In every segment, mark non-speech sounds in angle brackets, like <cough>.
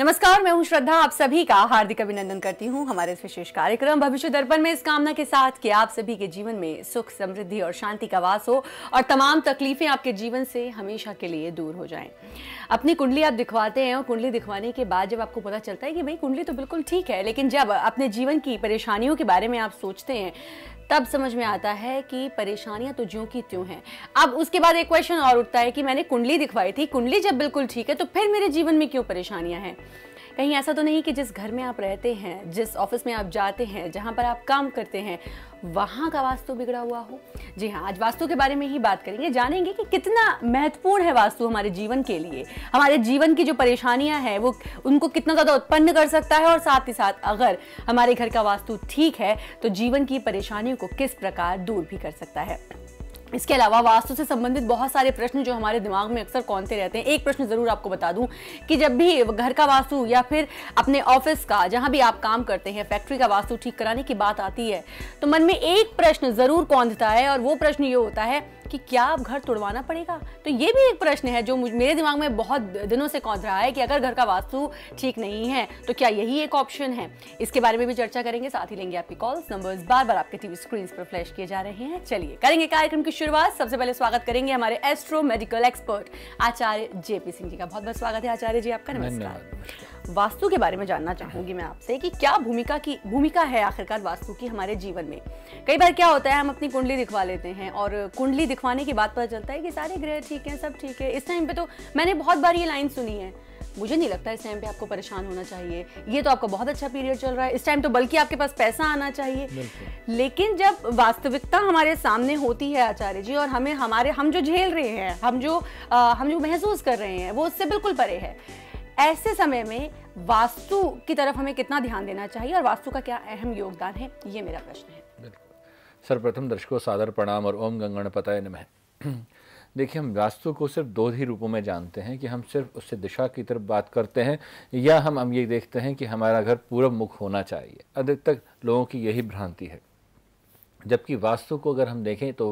नमस्कार मैं हूं श्रद्धा आप सभी का हार्दिक अभिनंदन करती हूं हमारे इस विशेष कार्यक्रम भविष्य दर्पण में इस कामना के साथ कि आप सभी के जीवन में सुख समृद्धि और शांति का वास हो और तमाम तकलीफें आपके जीवन से हमेशा के लिए दूर हो जाएं अपनी कुंडली आप दिखवाते हैं और कुंडली दिखवाने के बाद जब आपको पता चलता है कि भाई कुंडली तो बिल्कुल ठीक है लेकिन जब अपने जीवन की परेशानियों के बारे में आप सोचते हैं तब समझ में आता है कि परेशानियां तो ज्यों की त्यों हैं अब उसके बाद एक क्वेश्चन और उठता है कि मैंने कुंडली दिखवाई थी कुंडली जब बिल्कुल ठीक है तो फिर मेरे जीवन में क्यों परेशानियां हैं कहीं ऐसा तो नहीं कि जिस घर में आप रहते हैं जिस ऑफिस में आप जाते हैं जहाँ पर आप काम करते हैं वहाँ का वास्तु बिगड़ा हुआ हो जी हाँ आज वास्तु के बारे में ही बात करेंगे जानेंगे कि कितना महत्वपूर्ण है वास्तु हमारे जीवन के लिए हमारे जीवन की जो परेशानियाँ हैं वो उनको कितना ज़्यादा उत्पन्न कर सकता है और साथ ही साथ अगर हमारे घर का वास्तु ठीक है तो जीवन की परेशानियों को किस प्रकार दूर भी कर सकता है इसके अलावा वास्तु से संबंधित बहुत सारे प्रश्न जो हमारे दिमाग में अक्सर कौन से रहते हैं एक प्रश्न ज़रूर आपको बता दूं कि जब भी घर का वास्तु या फिर अपने ऑफिस का जहां भी आप काम करते हैं फैक्ट्री का वास्तु ठीक कराने की बात आती है तो मन में एक प्रश्न ज़रूर कौंधता है और वो प्रश्न ये होता है कि क्या अब घर तुड़वाना पड़ेगा तो ये भी एक प्रश्न है जो मेरे दिमाग में बहुत दिनों से कौंध रहा है कि अगर घर का वास्तु ठीक नहीं है तो क्या यही एक ऑप्शन है इसके बारे में भी चर्चा करेंगे साथ ही लेंगे आपकी कॉल्स नंबर्स बार बार आपके टीवी स्क्रीन पर फ्लैश किए जा रहे हैं चलिए करेंगे कार्यक्रम की शुरुआत सबसे पहले स्वागत करेंगे हमारे astro medical expert Acharya JP Singh ji का बहुत बहुत स्वागत है आचार्य जी आपका नमस्कार वास्तु के बारे में जानना चाहूंगी मैं आपसे कि क्या भूमिका की भूमिका है आखिरकार वास्तु की हमारे जीवन में कई बार क्या होता है हम अपनी कुंडली दिखवा लेते हैं और कुंडली दिखवाने की बात पता चलता है कि सारे ग्रह ठीक हैं सब ठीक है इस टाइम पे तो मैंने बहुत बार ये लाइन सुनी है मुझे नहीं लगता इस टाइम पे आपको परेशान होना चाहिए ये तो आपका बहुत अच्छा पीरियड चल रहा है इस टाइम तो बल्कि आपके पास पैसा आना चाहिए लेकिन जब वास्तविकता हमारे सामने होती है आचार्य जी और हमें हमारे हम जो झेल रहे हैं हम जो आ, हम जो महसूस कर रहे हैं वो उससे बिल्कुल परे है ऐसे समय में वास्तु की तरफ हमें कितना ध्यान देना चाहिए और वास्तु का क्या अहम योगदान है ये मेरा प्रश्न है सर्वप्रथम दर्शकों सादर प्रणाम और ओम गंगण पता नमः <clears throat> देखिए हम वास्तु को सिर्फ दो ही रूपों में जानते हैं कि हम सिर्फ उससे दिशा की तरफ बात करते हैं या हम हम ये देखते हैं कि हमारा घर पूर्व मुख होना चाहिए अधिकतर लोगों की यही भ्रांति है जबकि वास्तु को अगर हम देखें तो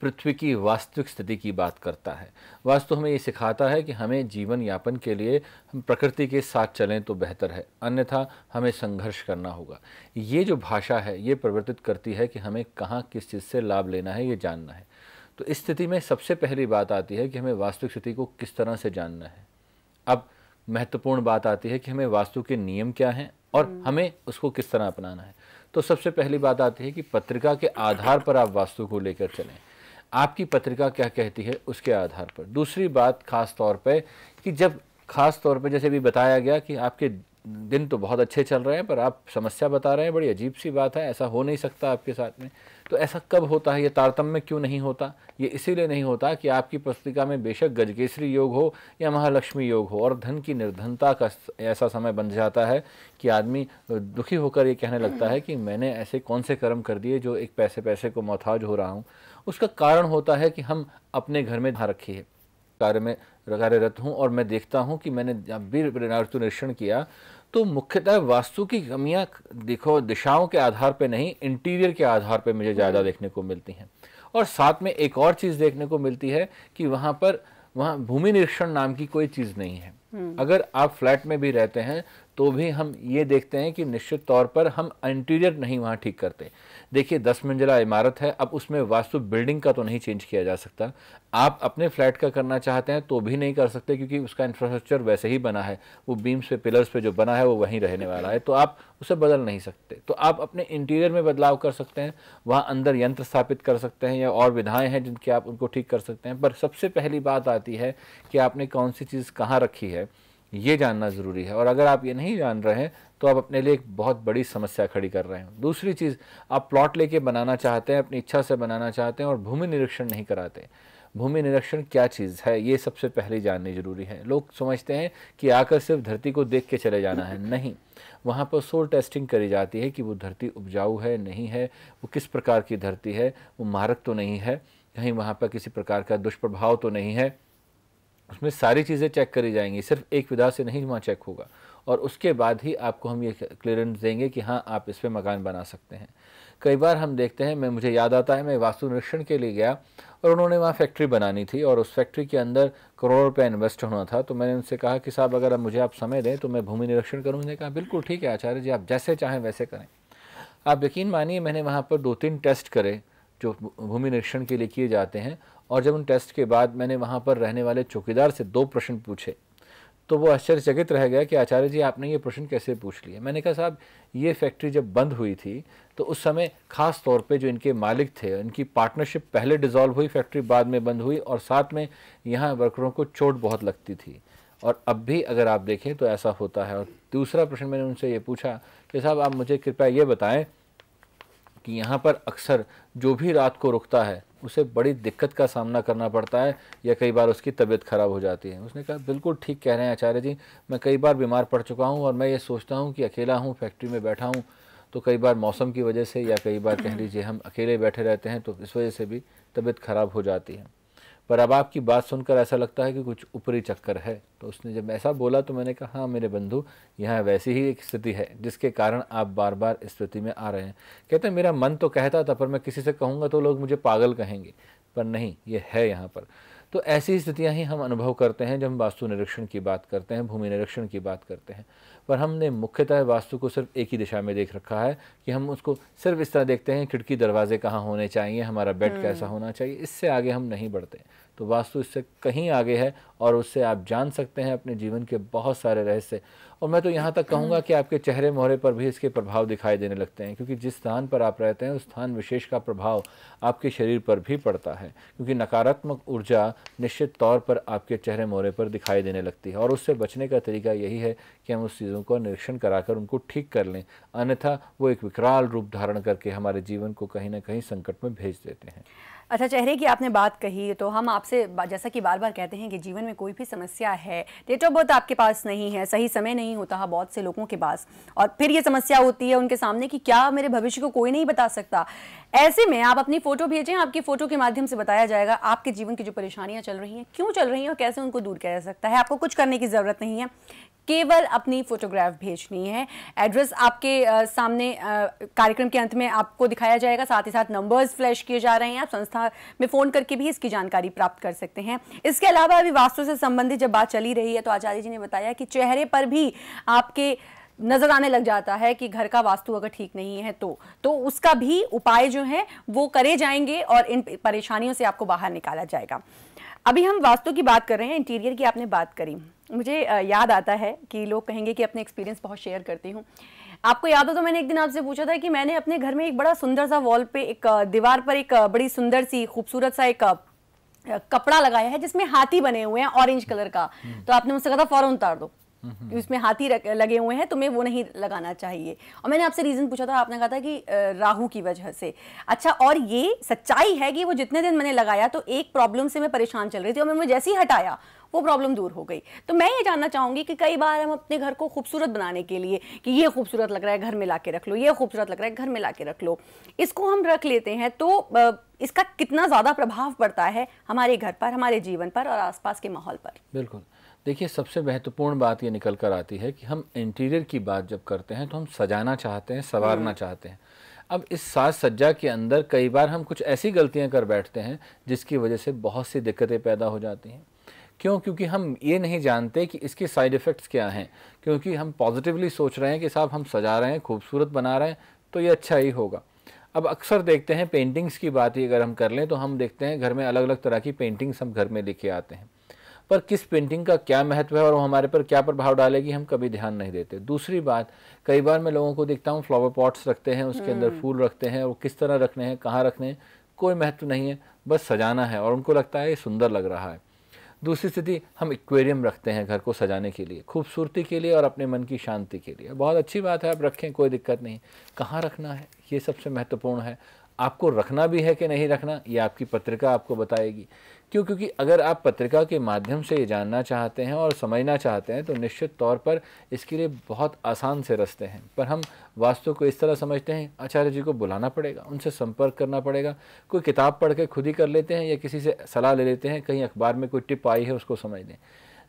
पृथ्वी की वास्तविक स्थिति की बात करता है वास्तु हमें ये सिखाता है कि हमें जीवन यापन के लिए हम प्रकृति के साथ चलें तो बेहतर है अन्यथा हमें संघर्ष करना होगा ये जो भाषा है ये परिवर्तित करती है कि हमें कहाँ किस चीज़ से लाभ लेना है ये जानना है तो इस स्थिति में सबसे पहली बात आती है कि हमें वास्तविक स्थिति को किस तरह से जानना है अब महत्वपूर्ण बात आती है कि हमें वास्तु के नियम क्या हैं और हम्म। हमें उसको किस तरह अपनाना है तो सबसे पहली बात आती है कि पत्रिका के आधार पर आप वास्तु को लेकर चलें आपकी पत्रिका क्या कहती है उसके आधार पर दूसरी बात खास तौर पे कि जब खास तौर पे जैसे भी बताया गया कि आपके दिन तो बहुत अच्छे चल रहे हैं पर आप समस्या बता रहे हैं बड़ी अजीब सी बात है ऐसा हो नहीं सकता आपके साथ में तो ऐसा कब होता है ये तारतम्य क्यों नहीं होता ये इसीलिए नहीं होता कि आपकी पुस्तिका में बेशक गजकेसरी योग हो या महालक्ष्मी योग हो और धन की निर्धनता का ऐसा समय बन जाता है कि आदमी दुखी होकर ये कहने लगता है कि मैंने ऐसे कौन से कर्म कर दिए जो एक पैसे पैसे को मोहताज हो रहा हूँ उसका कारण होता है कि हम अपने घर में धा रखी है कार्य में कार्यरत हूँ और मैं देखता हूँ कि मैंने जब भी निरीक्षण किया तो मुख्यतः वास्तु की कमियां देखो दिशाओं के आधार पर नहीं इंटीरियर के आधार पर मुझे ज़्यादा हम्म। देखने को मिलती हैं और साथ में एक और चीज़ देखने को मिलती है कि वहां पर वहां भूमि निरीक्षण नाम की कोई चीज़ नहीं है हम्म। अगर आप फ्लैट में भी रहते हैं तो भी हम ये देखते हैं कि निश्चित तौर पर हम इंटीरियर नहीं वहाँ ठीक करते देखिए दस मंजिला इमारत है अब उसमें वास्तु बिल्डिंग का तो नहीं चेंज किया जा सकता आप अपने फ्लैट का करना चाहते हैं तो भी नहीं कर सकते क्योंकि उसका इंफ्रास्ट्रक्चर वैसे ही बना है वो बीम्स पे पिलर्स पे जो बना है वो वहीं रहने वाला है तो आप उसे बदल नहीं सकते तो आप अपने इंटीरियर में बदलाव कर सकते हैं वहाँ अंदर यंत्र स्थापित कर सकते हैं या और विधाएँ हैं जिनकी आप उनको ठीक कर सकते हैं पर सबसे पहली बात आती है कि आपने कौन सी चीज़ कहाँ रखी है ये जानना ज़रूरी है और अगर आप ये नहीं जान रहे हैं तो आप अपने लिए एक बहुत बड़ी समस्या खड़ी कर रहे हैं दूसरी चीज़ आप प्लॉट लेके बनाना चाहते हैं अपनी इच्छा से बनाना चाहते हैं और भूमि निरीक्षण नहीं कराते भूमि निरीक्षण क्या चीज़ है ये सबसे पहले जाननी जरूरी है लोग समझते हैं कि आकर सिर्फ धरती को देख के चले जाना है नहीं वहाँ पर सोल टेस्टिंग करी जाती है कि वो धरती उपजाऊ है नहीं है वो किस प्रकार की धरती है वो मारक तो नहीं है कहीं वहाँ पर किसी प्रकार का दुष्प्रभाव तो नहीं है उसमें सारी चीज़ें चेक करी जाएंगी सिर्फ एक विधा से नहीं वहाँ चेक होगा और उसके बाद ही आपको हम ये क्लियरेंस देंगे कि हाँ आप इस पर मकान बना सकते हैं कई बार हम देखते हैं मैं मुझे याद आता है मैं वास्तु निरीक्षण के लिए गया और उन्होंने वहाँ फैक्ट्री बनानी थी और उस फैक्ट्री के अंदर करोड़ों रुपये इन्वेस्ट होना था तो मैंने उनसे कहा कि साहब अगर आप मुझे आप समय दें तो मैं भूमि निरीक्षण करूँ उन्होंने कहा बिल्कुल ठीक है आचार्य जी आप जैसे चाहें वैसे करें आप यकीन मानिए मैंने वहाँ पर दो तीन टेस्ट करे जो भूमि निरीक्षण के लिए किए जाते हैं और जब उन टेस्ट के बाद मैंने वहाँ पर रहने वाले चौकीदार से दो प्रश्न पूछे तो वो आश्चर्यचकित रह गया कि आचार्य जी आपने ये प्रश्न कैसे पूछ लिए मैंने कहा साहब ये फैक्ट्री जब बंद हुई थी तो उस समय ख़ास तौर पे जो इनके मालिक थे इनकी पार्टनरशिप पहले डिज़ोल्व हुई फैक्ट्री बाद में बंद हुई और साथ में यहाँ वर्करों को चोट बहुत लगती थी और अब भी अगर आप देखें तो ऐसा होता है और दूसरा प्रश्न मैंने उनसे ये पूछा कि साहब आप मुझे कृपया ये बताएं कि यहाँ पर अक्सर जो भी रात को रुकता है उसे बड़ी दिक्कत का सामना करना पड़ता है या कई बार उसकी तबीयत ख़राब हो जाती है उसने कहा बिल्कुल ठीक कह रहे हैं आचार्य जी मैं कई बार बीमार पड़ चुका हूँ और मैं ये सोचता हूँ कि अकेला हूँ फैक्ट्री में बैठा हूँ तो कई बार मौसम की वजह से या कई बार कह लीजिए हम अकेले बैठे रहते हैं तो इस वजह से भी तबीयत ख़राब हो जाती है पर अब आपकी बात सुनकर ऐसा लगता है कि कुछ ऊपरी चक्कर है तो उसने जब ऐसा बोला तो मैंने कहा हाँ मेरे बंधु यहाँ वैसी ही एक स्थिति है जिसके कारण आप बार बार स्थिति में आ रहे हैं कहते हैं मेरा मन तो कहता था पर मैं किसी से कहूँगा तो लोग मुझे पागल कहेंगे पर नहीं ये है यहाँ पर तो ऐसी स्थितियाँ ही हम अनुभव करते हैं जब हम वास्तु निरीक्षण की बात करते हैं भूमि निरीक्षण की बात करते हैं पर हमने मुख्यतः वास्तु को सिर्फ एक ही दिशा में देख रखा है कि हम उसको सिर्फ इस तरह देखते हैं खिड़की दरवाजे कहाँ होने चाहिए हमारा बेड हम्म। कैसा होना चाहिए इससे आगे हम नहीं बढ़ते तो वास्तु इससे कहीं आगे है और उससे आप जान सकते हैं अपने जीवन के बहुत सारे रहस्य और मैं तो यहाँ तक कहूँगा हम्म। कि आपके चेहरे मोहरे पर भी इसके प्रभाव दिखाई देने लगते हैं क्योंकि जिस स्थान पर आप रहते हैं उस स्थान विशेष का प्रभाव आपके शरीर पर भी पड़ता है क्योंकि नकारात्मक ऊर्जा निश्चित तौर पर आपके चेहरे मोहरे पर दिखाई देने लगती है और उससे बचने का तरीका यही है कि हम उस चीज़ों का निरीक्षण कराकर उनको ठीक कर लें अन्यथा वो एक विकराल रूप धारण करके हमारे जीवन को कहीं ना कहीं संकट में भेज देते हैं अच्छा चेहरे की आपने बात कही तो हम आपसे जैसा कि बार बार कहते हैं कि जीवन में कोई भी समस्या है डेट ऑफ बर्थ आपके पास नहीं है सही समय नहीं होता है बहुत से लोगों के पास और फिर ये समस्या होती है उनके सामने कि क्या मेरे भविष्य को कोई नहीं बता सकता ऐसे में आप अपनी फ़ोटो भेजें आपकी फ़ोटो के माध्यम से बताया जाएगा आपके जीवन की जो परेशानियाँ चल रही हैं क्यों चल रही हैं और कैसे उनको दूर किया जा सकता है आपको कुछ करने की ज़रूरत नहीं है केवल अपनी फोटोग्राफ भेजनी है एड्रेस आपके आ, सामने कार्यक्रम के अंत में आपको दिखाया जाएगा साथ ही साथ नंबर्स फ्लैश किए जा रहे हैं आप संस्था संस्था में फ़ोन करके भी इसकी जानकारी प्राप्त कर सकते हैं इसके अलावा अभी वास्तु से संबंधित जब बात चली रही है तो आचार्य जी ने बताया कि चेहरे पर भी आपके नज़र आने लग जाता है कि घर का वास्तु अगर ठीक नहीं है तो तो उसका भी उपाय जो है वो करे जाएंगे और इन परेशानियों से आपको बाहर निकाला जाएगा अभी हम वास्तु की बात कर रहे हैं इंटीरियर की आपने बात करी मुझे याद आता है कि लोग कहेंगे कि अपने एक्सपीरियंस बहुत शेयर करती हूँ आपको याद हो तो मैंने एक दिन आपसे पूछा था कि मैंने अपने घर में एक बड़ा सुंदर सा वॉल पे एक दीवार पर एक बड़ी सुंदर सी खूबसूरत सा एक कपड़ा लगाया है जिसमें हाथी बने हुए हैं ऑरेंज कलर का हम्म। तो आपने मुझसे कहा था फौरन उतार दो उसमें हाथी लगे हुए हैं तुम्हें वो नहीं लगाना चाहिए और मैंने आपसे रीज़न पूछा था आपने कहा था कि राहु की वजह से अच्छा और ये सच्चाई है कि वो जितने दिन मैंने लगाया तो एक प्रॉब्लम से मैं परेशान चल रही थी और मैंने जैसे ही हटाया वो प्रॉब्लम दूर हो गई तो मैं ये जानना चाहूंगी कि कई बार हम अपने घर को खूबसूरत बनाने के लिए कि ये खूबसूरत लग रहा है घर में ला रख लो ये खूबसूरत लग रहा है घर में ला रख लो इसको हम रख लेते हैं तो इसका कितना ज़्यादा प्रभाव पड़ता है हमारे घर पर हमारे जीवन पर और आसपास के माहौल पर बिल्कुल देखिए सबसे महत्वपूर्ण बात ये निकल कर आती है कि हम इंटीरियर की बात जब करते हैं तो हम सजाना चाहते हैं संवारना हम्म। चाहते हैं अब इस साज सज्जा के अंदर कई बार हम कुछ ऐसी गलतियां कर बैठते हैं जिसकी वजह से बहुत सी दिक्कतें पैदा हो जाती हैं क्यों क्योंकि हम ये नहीं जानते कि इसके साइड इफ़ेक्ट्स क्या हैं क्योंकि हम पॉजिटिवली सोच रहे हैं कि साहब हम सजा रहे हैं खूबसूरत बना रहे हैं तो ये अच्छा ही होगा अब अक्सर देखते हैं पेंटिंग्स की बात ही अगर हम कर लें तो हम देखते हैं घर में अलग अलग तरह की पेंटिंग्स हम घर में लेके आते हैं पर किस पेंटिंग का क्या महत्व है और वो हमारे पर क्या प्रभाव डालेगी हम कभी ध्यान नहीं देते दूसरी बात कई बार मैं लोगों को देखता हूँ फ्लावर पॉट्स रखते हैं उसके अंदर हम्म। फूल रखते हैं वो किस तरह रखने हैं कहाँ रखने हैं कोई महत्व नहीं है बस सजाना है और उनको लगता है ये सुंदर लग रहा है दूसरी स्थिति हम इक्वेरियम रखते हैं घर को सजाने के लिए खूबसूरती के लिए और अपने मन की शांति के लिए बहुत अच्छी बात है आप रखें कोई दिक्कत नहीं कहाँ रखना है ये सबसे महत्वपूर्ण है आपको रखना भी है कि नहीं रखना ये आपकी पत्रिका आपको बताएगी क्यों क्योंकि अगर आप पत्रिका के माध्यम से ये जानना चाहते हैं और समझना चाहते हैं तो निश्चित तौर पर इसके लिए बहुत आसान से रस्ते हैं पर हम वास्तव को इस तरह समझते हैं आचार्य जी को बुलाना पड़ेगा उनसे संपर्क करना पड़ेगा कोई किताब पढ़ के खुद ही कर लेते हैं या किसी से सलाह ले लेते हैं कहीं अखबार में कोई टिप आई है उसको समझ लें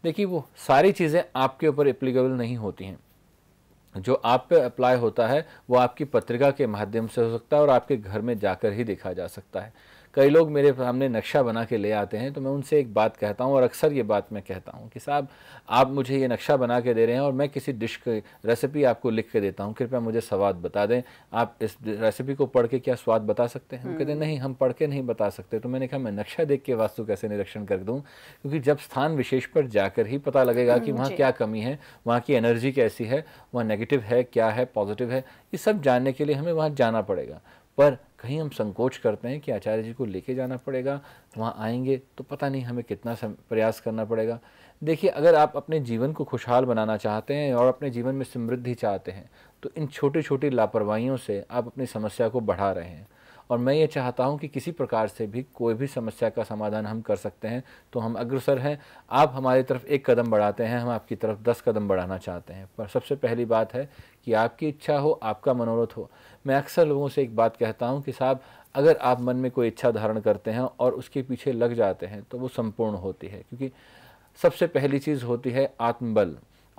देखिए वो सारी चीज़ें आपके ऊपर एप्लीकेबल नहीं होती हैं जो आप पे अप्लाई होता है वो आपकी पत्रिका के माध्यम से हो सकता है और आपके घर में जाकर ही देखा जा सकता है कई लोग मेरे सामने नक्शा बना के ले आते हैं तो मैं उनसे एक बात कहता हूँ और अक्सर ये बात मैं कहता हूँ कि साहब आप मुझे ये नक्शा बना के दे रहे हैं और मैं किसी डिश की रेसिपी आपको लिख के देता हूँ कृपया मुझे स्वाद बता दें आप इस रेसिपी को पढ़ के क्या स्वाद बता सकते हैं हम कहते हैं हम्म। नहीं हम पढ़ के नहीं बता सकते तो मैंने कहा मैं नक्शा देख के वास्तु कैसे निरीक्षण कर दूँ क्योंकि जब स्थान विशेष पर जाकर ही पता लगेगा हम्म, कि वहाँ क्या कमी है वहाँ की एनर्जी कैसी है वहाँ नेगेटिव है क्या है पॉजिटिव है ये सब जानने के लिए हमें वहाँ जाना पड़ेगा पर कहीं हम संकोच करते हैं कि आचार्य जी को लेके जाना पड़ेगा वहाँ आएंगे तो पता नहीं हमें कितना प्रयास करना पड़ेगा देखिए अगर आप अपने जीवन को खुशहाल बनाना चाहते हैं और अपने जीवन में समृद्धि चाहते हैं तो इन छोटी छोटी लापरवाहियों से आप अपनी समस्या को बढ़ा रहे हैं और मैं ये चाहता हूँ कि किसी प्रकार से भी कोई भी समस्या का समाधान हम कर सकते हैं तो हम अग्रसर हैं आप हमारी तरफ एक कदम बढ़ाते हैं हम आपकी तरफ दस कदम बढ़ाना चाहते हैं पर सबसे पहली बात है कि आपकी इच्छा हो आपका मनोरथ हो मैं अक्सर लोगों से एक बात कहता हूँ कि साहब अगर आप मन में कोई इच्छा धारण करते हैं और उसके पीछे लग जाते हैं तो वो संपूर्ण होती है क्योंकि सबसे पहली चीज़ होती है आत्मबल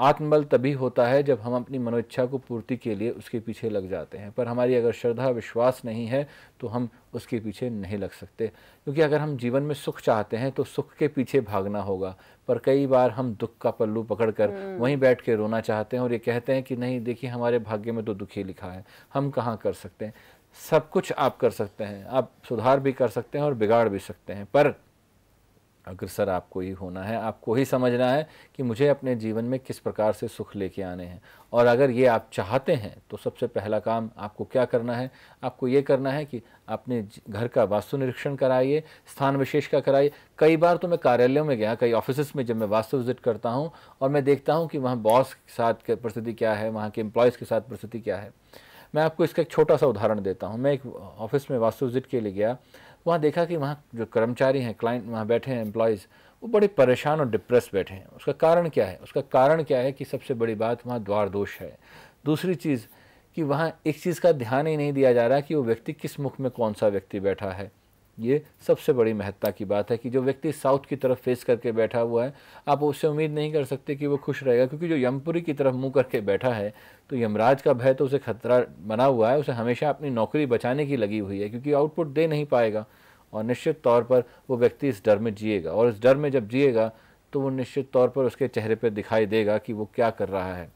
आत्मबल तभी होता है जब हम अपनी मनोच्छा को पूर्ति के लिए उसके पीछे लग जाते हैं पर हमारी अगर श्रद्धा विश्वास नहीं है तो हम उसके पीछे नहीं लग सकते क्योंकि अगर हम जीवन में सुख चाहते हैं तो सुख के पीछे भागना होगा पर कई बार हम दुख का पल्लू पकड़कर हम्म। वहीं बैठ के रोना चाहते हैं और ये कहते हैं कि नहीं देखिए हमारे भाग्य में तो दुखी लिखा है हम कहाँ कर सकते हैं सब कुछ आप कर सकते हैं आप सुधार भी कर सकते हैं और बिगाड़ भी सकते हैं पर अग्रसर आपको ही होना है आपको ही समझना है कि मुझे अपने जीवन में किस प्रकार से सुख लेके आने हैं और अगर ये आप चाहते हैं तो सबसे पहला काम आपको क्या करना है आपको ये करना है कि अपने घर का वास्तु निरीक्षण कराइए स्थान विशेष का कराइए कई बार तो मैं कार्यालयों में गया कई ऑफिस में जब मैं वास्तु विजिट करता हूँ और मैं देखता हूँ कि वहाँ बॉस के साथ परिस्थिति क्या है वहाँ के एम्प्लॉयज़ के साथ परिस्थिति क्या है मैं आपको इसका एक छोटा सा उदाहरण देता हूँ मैं एक ऑफिस में वास्तु विजिट के लिए गया वहाँ देखा कि वहाँ जो कर्मचारी हैं क्लाइंट वहाँ बैठे हैं एम्प्लॉयज़ वो बड़े परेशान और डिप्रेस बैठे हैं उसका कारण क्या है उसका कारण क्या है कि सबसे बड़ी बात वहाँ द्वार दोष है दूसरी चीज़ कि वहाँ एक चीज़ का ध्यान ही नहीं दिया जा रहा कि वो व्यक्ति किस मुख में कौन सा व्यक्ति बैठा है ये सबसे बड़ी महत्ता की बात है कि जो व्यक्ति साउथ की तरफ फेस करके बैठा हुआ है आप उससे उम्मीद नहीं कर सकते कि वो खुश रहेगा क्योंकि जो यमपुरी की तरफ मुंह करके बैठा है तो यमराज का भय तो उसे खतरा बना हुआ है उसे हमेशा अपनी नौकरी बचाने की लगी हुई है क्योंकि आउटपुट दे नहीं पाएगा और निश्चित तौर पर वो व्यक्ति इस डर में जिएगा और इस डर में जब जिएगा तो वो निश्चित तौर पर उसके चेहरे पर दिखाई देगा कि वो क्या कर रहा है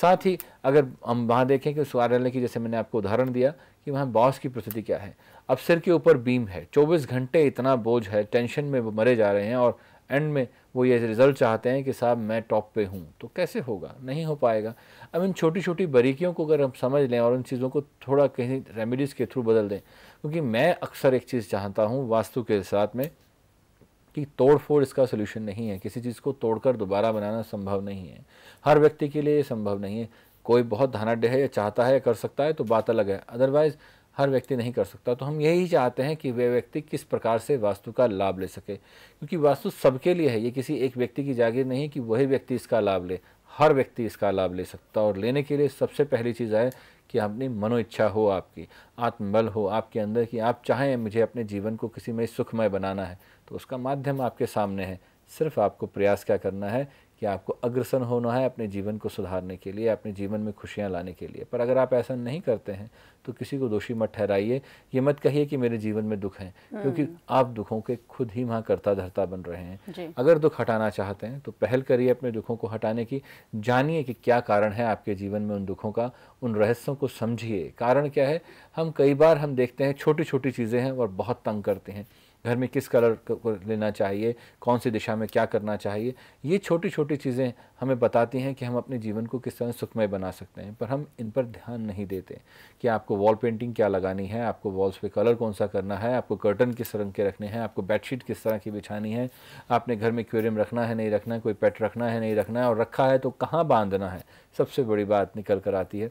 साथ ही अगर हम वहाँ देखें कि कार्यालय की जैसे मैंने आपको उदाहरण दिया कि वहाँ बॉस की प्रस्तुति क्या है अफसर के ऊपर बीम है 24 घंटे इतना बोझ है टेंशन में वो मरे जा रहे हैं और एंड में वो ये रिजल्ट चाहते हैं कि साहब मैं टॉप पे हूँ तो कैसे होगा नहीं हो पाएगा अब इन छोटी छोटी बारीकियों को अगर हम समझ लें और उन चीज़ों को थोड़ा कहीं रेमेडीज़ के थ्रू बदल दें क्योंकि मैं अक्सर एक चीज़ चाहता हूँ वास्तु के साथ में कि तोड़ फोड़ इसका सोल्यूशन नहीं है किसी चीज़ को तोड़कर दोबारा बनाना संभव नहीं है हर व्यक्ति के लिए ये संभव नहीं है कोई बहुत धनाढ़ है या चाहता है या कर सकता है तो बात अलग है अदरवाइज़ हर व्यक्ति नहीं कर सकता तो हम यही चाहते हैं कि वह व्यक्ति किस प्रकार से वास्तु का लाभ ले सके क्योंकि वास्तु सबके लिए है ये किसी एक व्यक्ति की जागीर नहीं कि वही व्यक्ति इसका लाभ ले हर व्यक्ति इसका लाभ ले सकता है और लेने के लिए सबसे पहली चीज़ आए कि अपनी मनो इच्छा हो आपकी आत्मबल हो आपके अंदर कि आप चाहें मुझे अपने जीवन को किसी में सुखमय बनाना है तो उसका माध्यम आपके सामने है सिर्फ आपको प्रयास क्या करना है कि आपको अग्रसर होना है अपने जीवन को सुधारने के लिए अपने जीवन में खुशियाँ लाने के लिए पर अगर आप ऐसा नहीं करते हैं तो किसी को दोषी मत ठहराइए ये मत कहिए कि मेरे जीवन में दुख हैं हम्म। क्योंकि आप दुखों के खुद ही वहाँ करता धरता बन रहे हैं अगर दुख हटाना चाहते हैं तो पहल करिए अपने दुखों को हटाने की जानिए कि क्या कारण है आपके जीवन में उन दुखों का उन रहस्यों को समझिए कारण क्या है हम कई बार हम देखते हैं छोटी छोटी चीज़ें हैं और बहुत तंग करते हैं घर में किस कलर को लेना चाहिए कौन सी दिशा में क्या करना चाहिए ये छोटी छोटी चीज़ें हमें बताती हैं कि हम अपने जीवन को किस तरह सुखमय बना सकते हैं पर हम इन पर ध्यान नहीं देते कि आपको वॉल पेंटिंग क्या लगानी है आपको वॉल्स पे कलर कौन सा करना है आपको कर्टन किस रंग के रखने हैं आपको बेडशीट किस तरह की बिछानी है आपने घर में क्यूरियम रखना है नहीं रखना है कोई पेट रखना है नहीं रखना है और रखा है तो कहाँ बांधना है सबसे बड़ी बात निकल कर आती है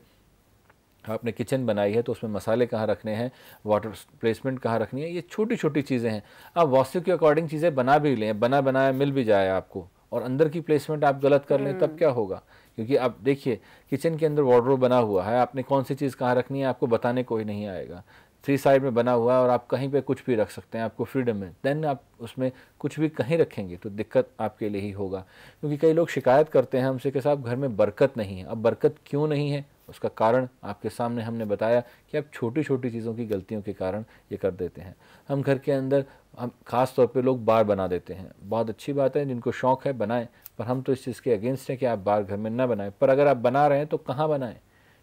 आपने किचन बनाई है तो उसमें मसाले कहाँ रखने हैं वाटर प्लेसमेंट कहाँ रखनी है ये छोटी छोटी चीज़ें हैं आप वास्तु के अकॉर्डिंग चीज़ें बना भी लें बना बनाया मिल भी जाए आपको और अंदर की प्लेसमेंट आप गलत कर लें तब हम्म। क्या होगा क्योंकि आप देखिए किचन के अंदर वार्ड्रोब बना हुआ है आपने कौन सी चीज़ कहाँ रखनी है आपको बताने कोई नहीं आएगा थ्री साइड में बना हुआ है और आप कहीं पे कुछ भी रख सकते हैं आपको फ्रीडम है देन आप उसमें कुछ भी कहीं रखेंगे तो दिक्कत आपके लिए ही होगा क्योंकि कई लोग शिकायत करते हैं हमसे कि साहब घर में बरकत नहीं है अब बरकत क्यों नहीं है उसका कारण आपके सामने हमने बताया कि आप छोटी छोटी चीज़ों की गलतियों के कारण ये कर देते हैं हम घर के अंदर हम खास तौर पे लोग बार बना देते हैं बहुत अच्छी बात है जिनको शौक़ है बनाएं पर हम तो इस चीज़ के अगेंस्ट हैं कि आप बार घर में ना बनाएं पर अगर आप बना रहे हैं तो कहाँ बनाएं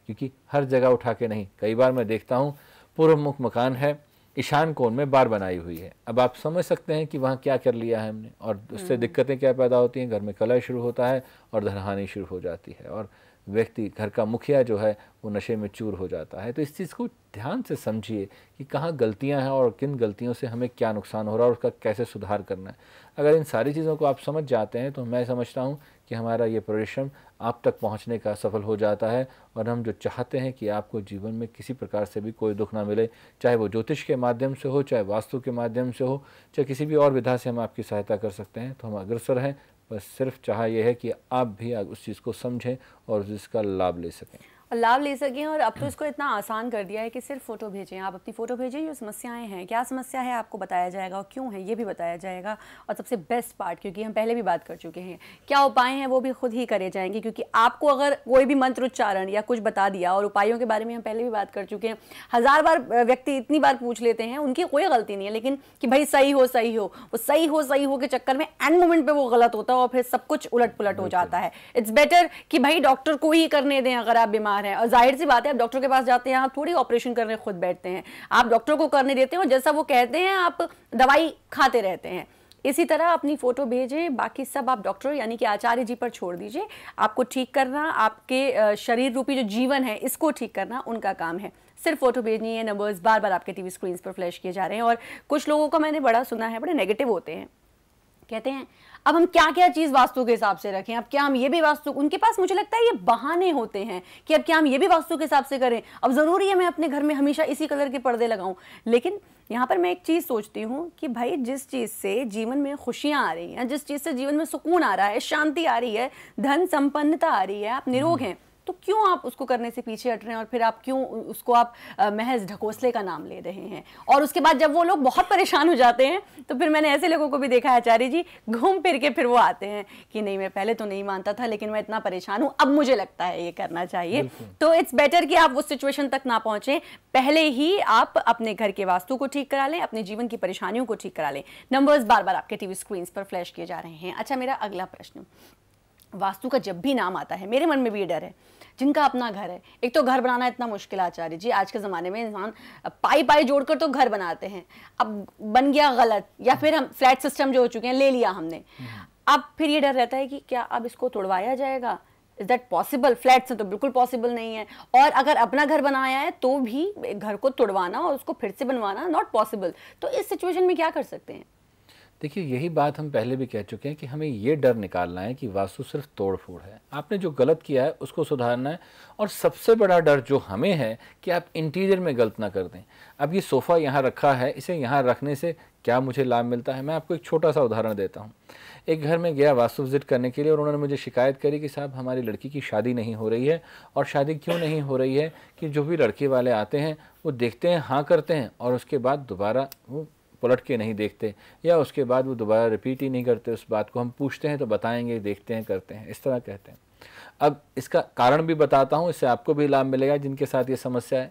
क्योंकि हर जगह उठा के नहीं कई बार मैं देखता हूँ पूर्व मुख मकान है ईशान कोण में बार बनाई हुई है अब आप समझ सकते हैं कि वहाँ क्या कर लिया है हमने और उससे हम्म। दिक्कतें क्या पैदा होती हैं घर में कलह शुरू होता है और धनहानि शुरू हो जाती है और व्यक्ति घर का मुखिया जो है वो नशे में चूर हो जाता है तो इस चीज़ को ध्यान से समझिए कि कहाँ गलतियाँ हैं और किन गलतियों से हमें क्या नुकसान हो रहा है और उसका कैसे सुधार करना है अगर इन सारी चीज़ों को आप समझ जाते हैं तो मैं समझता हूँ कि हमारा ये परिश्रम आप तक पहुँचने का सफल हो जाता है और हम जो चाहते हैं कि आपको जीवन में किसी प्रकार से भी कोई दुख ना मिले चाहे वो ज्योतिष के माध्यम से हो चाहे वास्तु के माध्यम से हो चाहे किसी भी और विधा से हम आपकी सहायता कर सकते हैं तो हम अग्रसर हैं बस सिर्फ चाह यह है कि आप भी उस चीज़ को समझें और उसका लाभ ले सकें लाभ ले सकें और अब तो इसको इतना आसान कर दिया है कि सिर्फ फ़ोटो भेजें आप अपनी फ़ोटो भेजें जो समस्याएं हैं क्या समस्या है आपको बताया जाएगा और क्यों है ये भी बताया जाएगा और सबसे बेस्ट पार्ट क्योंकि हम पहले भी बात कर चुके हैं क्या उपाय हैं वो भी खुद ही करे जाएंगे क्योंकि आपको अगर कोई भी मंत्र उच्चारण या कुछ बता दिया और उपायों के बारे में हम पहले भी बात कर चुके हैं हज़ार बार व्यक्ति इतनी बार पूछ लेते हैं उनकी कोई गलती नहीं है लेकिन कि भाई सही हो सही हो वो सही हो सही हो के चक्कर में एंड मोमेंट पर वो गलत होता है और फिर सब कुछ उलट पुलट हो जाता है इट्स बेटर कि भाई डॉक्टर को ही करने दें अगर आप बीमार बीमार हैं और जाहिर सी बात है आप डॉक्टर के पास जाते हैं आप थोड़ी ऑपरेशन करने खुद बैठते हैं आप डॉक्टर को करने देते हैं और जैसा वो कहते हैं आप दवाई खाते रहते हैं इसी तरह अपनी फ़ोटो भेजें बाकी सब आप डॉक्टर यानी कि आचार्य जी पर छोड़ दीजिए आपको ठीक करना आपके शरीर रूपी जो जीवन है इसको ठीक करना उनका काम है सिर्फ फोटो भेजनी है नंबर्स बार बार आपके टीवी स्क्रीन पर फ्लैश किए जा रहे हैं और कुछ लोगों का मैंने बड़ा सुना है बड़े नेगेटिव होते हैं कहते हैं अब हम क्या क्या चीज़ वास्तु के हिसाब से रखें अब क्या हम ये भी वास्तु उनके पास मुझे लगता है ये बहाने होते हैं कि अब क्या हम ये भी वास्तु के हिसाब से करें अब ज़रूरी है मैं अपने घर में हमेशा इसी कलर के पर्दे लगाऊं लेकिन यहाँ पर मैं एक चीज़ सोचती हूँ कि भाई जिस चीज़ से जीवन में खुशियाँ आ रही हैं जिस चीज़ से जीवन में सुकून आ रहा है शांति आ रही है धन संपन्नता आ रही है आप निरोग हम्म। हैं तो क्यों आप उसको करने से पीछे हट रहे हैं और फिर आप क्यों उसको आप महज ढकोसले का नाम ले रहे हैं और उसके बाद जब वो लोग बहुत परेशान हो जाते हैं तो फिर मैंने ऐसे लोगों को भी देखा है आचार्य जी घूम फिर के फिर वो आते हैं कि नहीं मैं पहले तो नहीं मानता था लेकिन मैं इतना परेशान हूँ अब मुझे लगता है ये करना चाहिए तो इट्स बेटर कि आप उस सिचुएशन तक ना पहुंचे पहले ही आप अपने घर के वास्तु को ठीक करा लें अपने जीवन की परेशानियों को ठीक करा लें नंबर्स बार बार आपके टीवी स्क्रीन पर फ्लैश किए जा रहे हैं अच्छा मेरा अगला प्रश्न वास्तु का जब भी नाम आता है मेरे मन में भी ये डर है जिनका अपना घर है एक तो घर बनाना इतना मुश्किल आचार्य जी आज के ज़माने में इंसान पाई पाई जोड़कर तो घर बनाते हैं अब बन गया गलत या फिर हम फ्लैट सिस्टम जो हो चुके हैं ले लिया हमने हम्म। अब फिर ये डर रहता है कि क्या अब इसको तोड़वाया जाएगा इज दैट पॉसिबल फ्लैट से तो बिल्कुल पॉसिबल नहीं है और अगर अपना घर बनाया है तो भी घर को तोड़वाना और उसको फिर से बनवाना नॉट पॉसिबल तो इस सिचुएशन में क्या कर सकते हैं देखिए यही बात हम पहले भी कह चुके हैं कि हमें ये डर निकालना है कि वास्तु सिर्फ तोड़ फोड़ है आपने जो गलत किया है उसको सुधारना है और सबसे बड़ा डर जो हमें है कि आप इंटीरियर में गलत ना कर दें अब ये सोफ़ा यहाँ रखा है इसे यहाँ रखने से क्या मुझे लाभ मिलता है मैं आपको एक छोटा सा उदाहरण देता हूँ एक घर में गया वास्तु विजिट करने के लिए और उन्होंने मुझे शिकायत करी कि साहब हमारी लड़की की शादी नहीं हो रही है और शादी क्यों नहीं हो रही है कि जो भी लड़के वाले आते हैं वो देखते हैं हाँ करते हैं और उसके बाद दोबारा वो पलट के नहीं देखते या उसके बाद वो दोबारा रिपीट ही नहीं करते उस बात को हम पूछते हैं तो बताएंगे देखते हैं करते हैं इस तरह कहते हैं अब इसका कारण भी बताता हूँ इससे आपको भी लाभ मिलेगा जिनके साथ ये समस्या है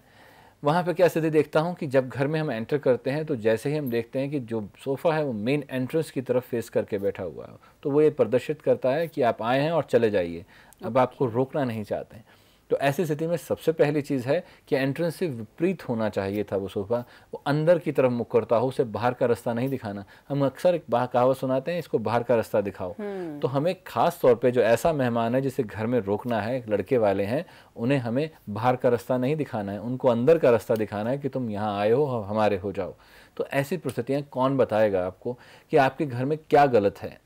वहाँ पे क्या स्थिति देखता हूँ कि जब घर में हम एंटर करते हैं तो जैसे ही हम देखते हैं कि जो सोफ़ा है वो मेन एंट्रेंस की तरफ फेस करके बैठा हुआ है तो वो ये प्रदर्शित करता है कि आप आए हैं और चले जाइए अब आपको रोकना नहीं चाहते हैं तो ऐसी स्थिति में सबसे पहली चीज़ है कि एंट्रेंस से विपरीत होना चाहिए था वो सोफ़ा वो अंदर की तरफ मुख करता हो उसे बाहर का रास्ता नहीं दिखाना हम अक्सर एक बाहर कहावत सुनाते हैं इसको बाहर का रास्ता दिखाओ हम्म। तो हमें खास तौर पे जो ऐसा मेहमान है जिसे घर में रोकना है लड़के वाले हैं उन्हें हमें बाहर का रास्ता नहीं दिखाना है उनको अंदर का रास्ता दिखाना है कि तुम यहाँ आए हो हमारे हो जाओ तो ऐसी परिस्थितियाँ कौन बताएगा आपको कि आपके घर में क्या गलत है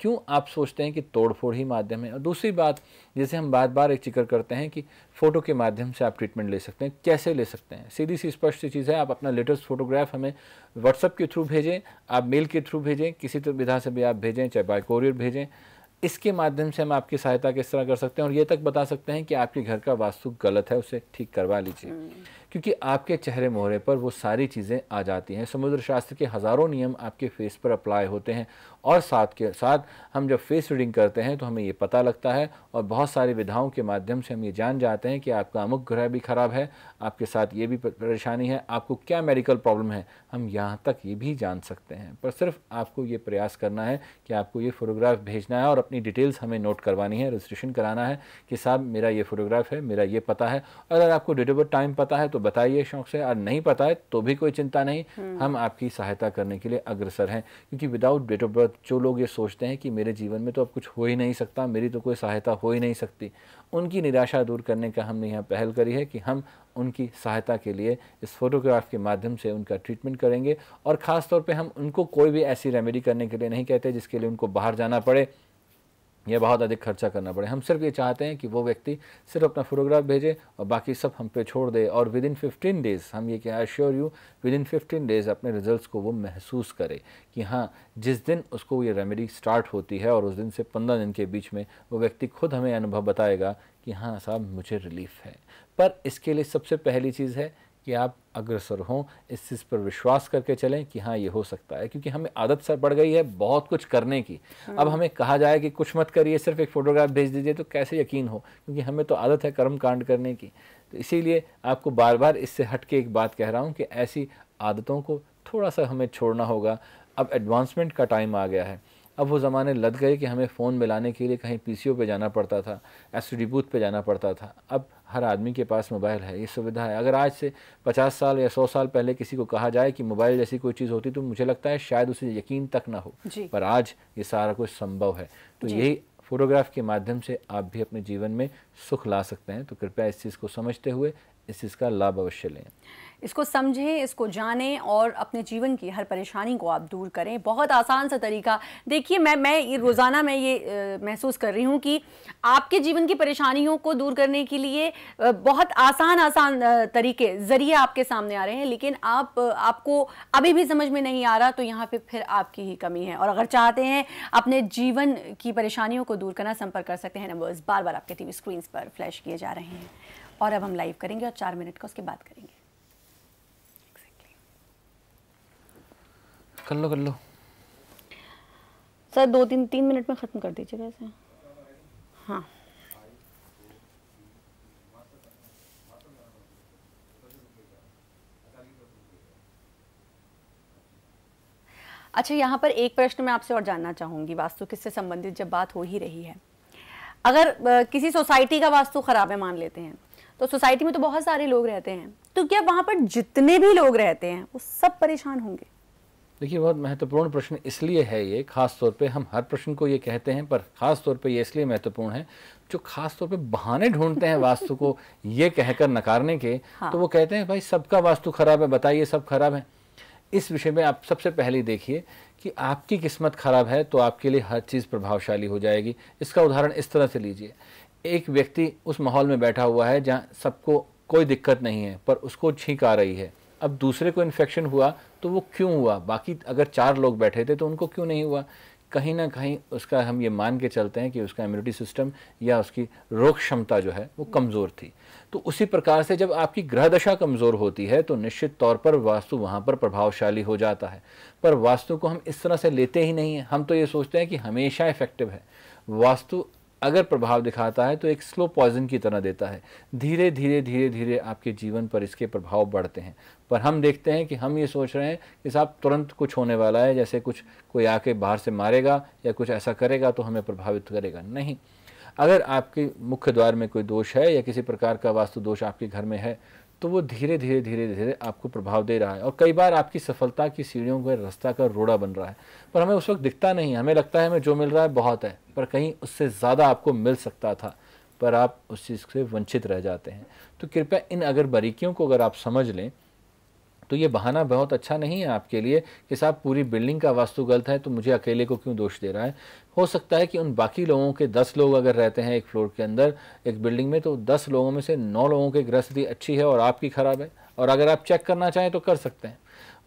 क्यों आप सोचते हैं कि तोड़फोड़ ही माध्यम है और दूसरी बात जैसे हम बार बार एक जिक्र करते हैं कि फ़ोटो के माध्यम से आप ट्रीटमेंट ले सकते हैं कैसे ले सकते हैं सीधी सी स्पष्ट चीज़ है आप अपना लेटेस्ट फोटोग्राफ हमें व्हाट्सअप के थ्रू भेजें आप मेल के थ्रू भेजें किसी तो विधा से भी आप भेजें चाहे बाय कोरियर भेजें इसके माध्यम से हम आपकी सहायता किस तरह कर सकते हैं और ये तक बता सकते हैं कि आपके घर का वास्तु गलत है उसे ठीक करवा लीजिए हम्म। क्योंकि आपके चेहरे मोहरे पर वो सारी चीज़ें आ जाती हैं समुद्र शास्त्र के हज़ारों नियम आपके फेस पर अप्लाई होते हैं और साथ के साथ हम जब फेस रीडिंग करते हैं तो हमें ये पता लगता है और बहुत सारी विधाओं के माध्यम से हम ये जान जाते हैं कि आपका अमुक ग्रह भी खराब है आपके साथ ये भी परेशानी है आपको क्या मेडिकल प्रॉब्लम है हम यहाँ तक ये भी जान सकते हैं पर सिर्फ आपको ये प्रयास करना है कि आपको ये फ़ोटोग्राफ भेजना है और अपनी डिटेल्स हमें नोट करवानी है रजिस्ट्रेशन कराना है कि साहब मेरा ये फ़ोटोग्राफ है मेरा ये पता है अगर आपको डेट ऑफ टाइम पता है तो बताइए शौक से और नहीं पता है तो भी कोई चिंता नहीं हम्म। हम आपकी सहायता करने के लिए अग्रसर हैं क्योंकि विदाउट डेट ऑफ बर्थ जो लोग ये सोचते हैं कि मेरे जीवन में तो अब कुछ हो ही नहीं सकता मेरी तो कोई सहायता हो ही नहीं सकती उनकी निराशा दूर करने का हमने यहाँ पहल करी है कि हम उनकी सहायता के लिए इस फोटोग्राफ के माध्यम से उनका ट्रीटमेंट करेंगे और ख़ासतौर पर हम उनको कोई भी ऐसी रेमेडी करने के लिए नहीं कहते जिसके लिए उनको बाहर जाना पड़े या बहुत अधिक खर्चा करना पड़े हम सिर्फ ये चाहते हैं कि वो व्यक्ति सिर्फ अपना फोटोग्राफ भेजे और बाकी सब हम पे छोड़ दे और विद इन फिफ्टीन डेज़ हम ये क्या sure you within fifteen days अपने रिजल्ट्स को वो महसूस करे कि हाँ जिस दिन उसको ये रेमेडी स्टार्ट होती है और उस दिन से पंद्रह दिन के बीच में वो व्यक्ति खुद हमें अनुभव बताएगा कि हाँ साहब मुझे रिलीफ है पर इसके लिए सबसे पहली चीज़ है कि आप अग्रसर हों इस चीज़ पर विश्वास करके चलें कि हाँ ये हो सकता है क्योंकि हमें आदत सर पड़ गई है बहुत कुछ करने की अब हाँ। हमें कहा जाए कि कुछ मत करिए सिर्फ एक फ़ोटोग्राफ भेज दीजिए तो कैसे यकीन हो क्योंकि हमें तो आदत है कर्म कांड करने की तो इसीलिए आपको बार बार इससे हट के एक बात कह रहा हूँ कि ऐसी आदतों को थोड़ा सा हमें छोड़ना होगा अब एडवांसमेंट का टाइम आ गया है अब वो ज़माने लद गए कि हमें फ़ोन मिलाने के लिए कहीं पी सी ओ पे जाना पड़ता था एस डी बूथ पर जाना पड़ता था अब हर आदमी के पास मोबाइल है ये सुविधा है अगर आज से पचास साल या सौ साल पहले किसी को कहा जाए कि मोबाइल जैसी कोई चीज़ होती तो मुझे लगता है शायद उसे यकीन तक ना हो पर आज ये सारा कुछ संभव है तो यही फोटोग्राफ के माध्यम से आप भी अपने जीवन में सुख ला सकते हैं तो कृपया इस चीज़ को समझते हुए इस चीज़ का लाभ अवश्य लें इसको समझें इसको जानें और अपने जीवन की हर परेशानी को आप दूर करें बहुत आसान सा तरीका देखिए मैं मैं ये रोज़ाना मैं ये महसूस कर रही हूँ कि आपके जीवन की परेशानियों को दूर करने के लिए बहुत आसान आसान तरीके ज़रिए आपके सामने आ रहे हैं लेकिन आप आपको अभी भी समझ में नहीं आ रहा तो यहाँ पर फिर आपकी ही कमी है और अगर चाहते हैं अपने जीवन की परेशानियों को दूर करना संपर्क कर सकते हैं नंबर्स बार बार आपके टी वी पर फ्लैश किए जा रहे हैं और अब हम लाइव करेंगे और चार मिनट का उसके बाद करेंगे कर लो कर लो सर दो तीन तीन मिनट में ख़त्म कर दीजिए वैसे हाँ अच्छा यहाँ पर एक प्रश्न मैं आपसे और जानना चाहूँगी वास्तु किससे संबंधित जब बात हो ही रही है अगर किसी सोसाइटी का वास्तु ख़राब है मान लेते हैं तो सोसाइटी में तो बहुत सारे लोग रहते हैं तो क्या वहाँ पर जितने भी लोग रहते हैं वो सब परेशान होंगे देखिए बहुत महत्वपूर्ण प्रश्न इसलिए है ये खास तौर पे हम हर प्रश्न को ये कहते हैं पर खास तौर पे ये इसलिए महत्वपूर्ण है जो खास तौर पे बहाने ढूंढते हैं वास्तु को ये कहकर नकारने के हाँ। तो वो कहते हैं भाई सबका वास्तु खराब है बताइए सब खराब है इस विषय में आप सबसे पहले देखिए कि आपकी किस्मत खराब है तो आपके लिए हर चीज़ प्रभावशाली हो जाएगी इसका उदाहरण इस तरह से लीजिए एक व्यक्ति उस माहौल में बैठा हुआ है जहाँ सबको कोई दिक्कत नहीं है पर उसको छींक आ रही है अब दूसरे को इन्फेक्शन हुआ तो वो क्यों हुआ बाकी अगर चार लोग बैठे थे तो उनको क्यों नहीं हुआ कहीं ना कहीं उसका हम ये मान के चलते हैं कि उसका इम्यूनिटी सिस्टम या उसकी रोग क्षमता जो है वो कमज़ोर थी तो उसी प्रकार से जब आपकी ग्रह दशा कमज़ोर होती है तो निश्चित तौर पर वास्तु वहाँ पर प्रभावशाली हो जाता है पर वास्तु को हम इस तरह से लेते ही नहीं हैं हम तो ये सोचते हैं कि हमेशा इफेक्टिव है वास्तु अगर प्रभाव दिखाता है तो एक स्लो पॉइजन की तरह देता है धीरे धीरे धीरे धीरे आपके जीवन पर इसके प्रभाव बढ़ते हैं पर हम देखते हैं कि हम ये सोच रहे हैं कि साहब तुरंत कुछ होने वाला है जैसे कुछ कोई आके बाहर से मारेगा या कुछ ऐसा करेगा तो हमें प्रभावित करेगा नहीं अगर आपके मुख्य द्वार में कोई दोष है या किसी प्रकार का वास्तु दोष आपके घर में है तो वो धीरे धीरे धीरे धीरे आपको प्रभाव दे रहा है और कई बार आपकी सफलता की सीढ़ियों का रास्ता का रोड़ा बन रहा है पर हमें उस वक्त दिखता नहीं हमें लगता है हमें जो मिल रहा है बहुत है पर कहीं उससे ज़्यादा आपको मिल सकता था पर आप उस चीज़ से वंचित रह जाते हैं तो कृपया इन अगर बारीकियों को अगर आप समझ लें तो ये बहाना बहुत अच्छा नहीं है आपके लिए कि साहब पूरी बिल्डिंग का वास्तु गलत है तो मुझे अकेले को क्यों दोष दे रहा है हो सकता है कि उन बाकी लोगों के दस लोग अगर रहते हैं एक फ्लोर के अंदर एक बिल्डिंग में तो दस लोगों में से नौ लोगों की गृहस्थिति अच्छी है और आपकी ख़राब है और अगर आप चेक करना चाहें तो कर सकते हैं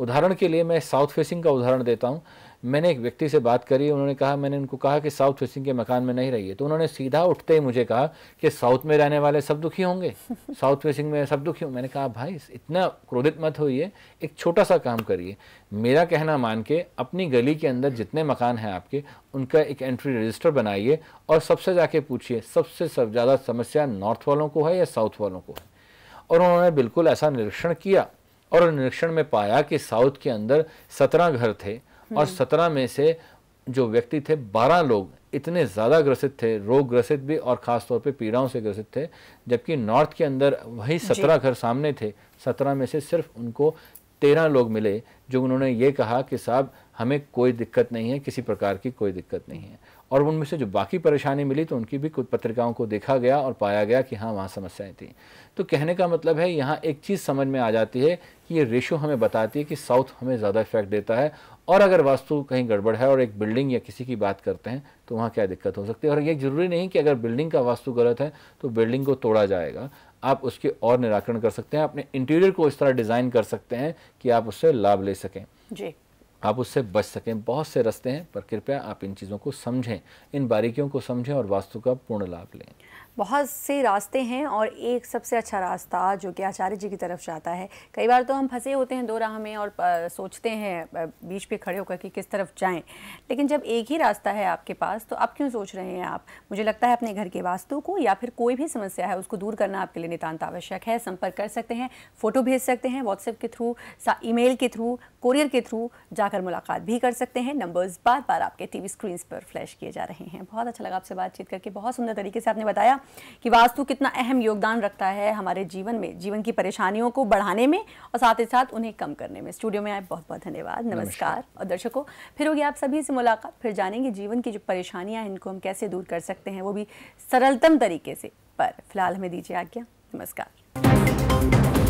उदाहरण के लिए मैं साउथ फेसिंग का उदाहरण देता हूँ मैंने एक व्यक्ति से बात करी उन्होंने कहा मैंने उनको कहा कि साउथ फेसिंग के मकान में नहीं रहिए तो उन्होंने सीधा उठते ही मुझे कहा कि साउथ में रहने वाले सब दुखी होंगे <laughs> साउथ फेसिंग में सब दुखी होंगे मैंने कहा भाई इतना क्रोधित मत होइए एक छोटा सा काम करिए मेरा कहना मान के अपनी गली के अंदर जितने मकान हैं आपके उनका एक एंट्री रजिस्टर बनाइए और सबसे जाके पूछिए सबसे सब ज़्यादा समस्या नॉर्थ वालों को है या साउथ वालों को है और उन्होंने बिल्कुल ऐसा निरीक्षण किया और निरीक्षण में पाया कि साउथ के अंदर सत्रह घर थे और हम्म। सत्रह में से जो व्यक्ति थे बारह लोग इतने ज़्यादा ग्रसित थे रोग ग्रसित भी और ख़ासतौर पे पीड़ाओं से ग्रसित थे जबकि नॉर्थ के अंदर वही सत्रह घर सामने थे सत्रह में से सिर्फ उनको तेरह लोग मिले जो उन्होंने ये कहा कि साहब हमें कोई दिक्कत नहीं है किसी प्रकार की कोई दिक्कत नहीं है और उनमें से जो बाकी परेशानी मिली तो उनकी भी कुछ पत्रिकाओं को देखा गया और पाया गया कि हाँ वहाँ समस्याएं थी तो कहने का मतलब है यहाँ एक चीज़ समझ में आ जाती है कि ये रेशो हमें बताती है कि साउथ हमें ज़्यादा इफेक्ट देता है और अगर वास्तु कहीं गड़बड़ है और एक बिल्डिंग या किसी की बात करते हैं तो वहाँ क्या दिक्कत हो सकती है और ये जरूरी नहीं कि अगर बिल्डिंग का वास्तु गलत है तो बिल्डिंग को तोड़ा जाएगा आप उसके और निराकरण कर सकते हैं अपने इंटीरियर को इस तरह डिज़ाइन कर सकते हैं कि आप उससे लाभ ले सकें जी आप उससे बच सकें बहुत से रस्ते हैं पर कृपया आप इन चीज़ों को समझें इन बारीकियों को समझें और वास्तु का पूर्ण लाभ लें बहुत से रास्ते हैं और एक सबसे अच्छा रास्ता जो कि आचार्य जी की तरफ जाता है कई बार तो हम फंसे होते हैं दो राह में और सोचते हैं बीच पे खड़े होकर कि किस तरफ जाएं लेकिन जब एक ही रास्ता है आपके पास तो आप क्यों सोच रहे हैं आप मुझे लगता है अपने घर के वास्तु को या फिर कोई भी समस्या है उसको दूर करना आपके लिए नितान्त आवश्यक है संपर्क कर सकते हैं फ़ोटो भेज सकते हैं व्हाट्सएप के थ्रू ई के थ्रू कोरियर के थ्रू जाकर मुलाकात भी कर सकते हैं नंबर्स बार बार आपके टी स्क्रीन पर फ्लैश किए जा रहे हैं बहुत अच्छा लगा आपसे बातचीत करके बहुत सुंदर तरीके से आपने बताया कि वास्तु कितना अहम योगदान रखता है हमारे जीवन में जीवन की परेशानियों को बढ़ाने में और साथ ही साथ उन्हें कम करने में स्टूडियो में आए बहुत बहुत धन्यवाद नमस्कार और दर्शकों फिर होगी आप सभी से मुलाकात फिर जानेंगे जीवन की जो परेशानियाँ हैं इनको हम कैसे दूर कर सकते हैं वो भी सरलतम तरीके से पर फिलहाल हमें दीजिए आज्ञा नमस्कार